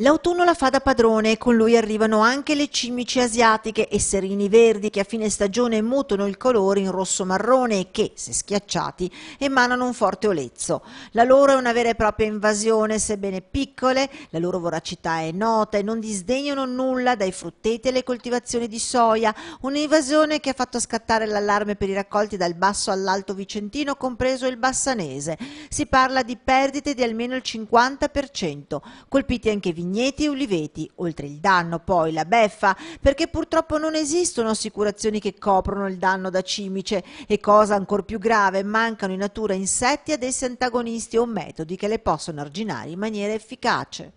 L'autunno la fa da padrone e con lui arrivano anche le cimici asiatiche e serini verdi che a fine stagione mutano il colore in rosso-marrone e che, se schiacciati, emanano un forte olezzo. La loro è una vera e propria invasione, sebbene piccole, la loro voracità è nota e non disdegnano nulla dai frutteti alle coltivazioni di soia, un'invasione che ha fatto scattare l'allarme per i raccolti dal basso all'alto vicentino, compreso il bassanese. Si parla di perdite di almeno il 50%, colpiti anche i vigneti Vigneti e Uliveti, oltre il danno poi la beffa, perché purtroppo non esistono assicurazioni che coprono il danno da cimice e cosa ancora più grave, mancano in natura insetti ad essi antagonisti o metodi che le possono arginare in maniera efficace.